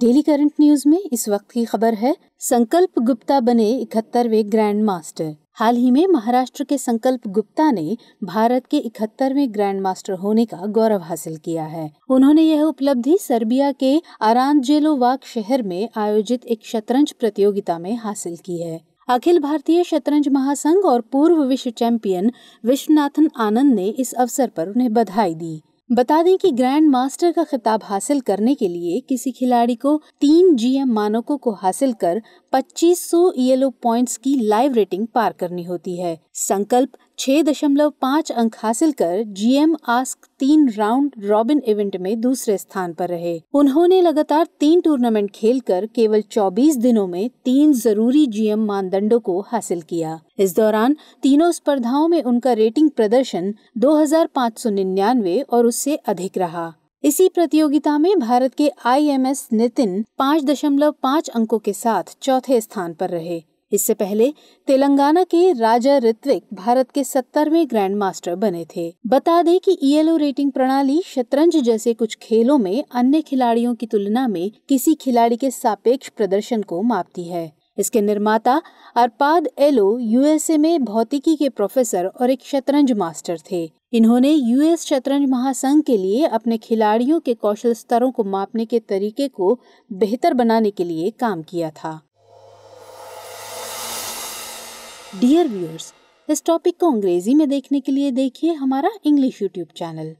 daily current news में इस वक्त की खबर है संकल्प गुप्ता बने इकहत्तरवे ग्रैंड मास्टर हाल ही में महाराष्ट्र के संकल्प गुप्ता ने भारत के इकहत्तरवे ग्रैंड मास्टर होने का गौरव हासिल किया है उन्होंने यह उपलब्धि सर्बिया के आरानजेलोवाक शहर में आयोजित एक शतरंज प्रतियोगिता में हासिल की है अखिल भारतीय शतरंज महासंघ और पूर्व विश्व चैंपियन विश्वनाथन आनंद ने इस अवसर पर उन्हें बधाई दी बता दें कि ग्रैंड मास्टर का खिताब हासिल करने के लिए किसी खिलाड़ी को तीन जीएम मानकों को हासिल कर 2500 येलो पॉइंट्स की लाइव रेटिंग पार करनी होती है संकल्प छः दशमलव पाँच अंक हासिल कर जीएम आस्क तीन राउंड रॉबिन इवेंट में दूसरे स्थान पर रहे उन्होंने लगातार तीन टूर्नामेंट खेलकर केवल 24 दिनों में तीन जरूरी जीएम मानदंडों को हासिल किया इस दौरान तीनों स्पर्धाओं में उनका रेटिंग प्रदर्शन 2599 और उससे अधिक रहा इसी प्रतियोगिता में भारत के आईएमएस नितिन पाँच दशमलव पाँच अंकों के साथ चौथे स्थान पर रहे इससे पहले तेलंगाना के राजा ऋत्विक भारत के सत्तरवे ग्रैंड मास्टर बने थे बता दें कि ईएलओ e रेटिंग प्रणाली शतरंज जैसे कुछ खेलों में अन्य खिलाड़ियों की तुलना में किसी खिलाड़ी के सापेक्ष प्रदर्शन को मापती है इसके निर्माता अरपाद एलो यूएसए में भौतिकी के प्रोफेसर और एक शतरंज मास्टर थे इन्होंने यूएस शतरंज महासंघ के लिए अपने खिलाड़ियों के कौशल स्तरों को मापने के तरीके को बेहतर बनाने के लिए काम किया था डियर व्यूअर्स इस टॉपिक को अंग्रेजी में देखने के लिए देखिए हमारा इंग्लिश यूट्यूब चैनल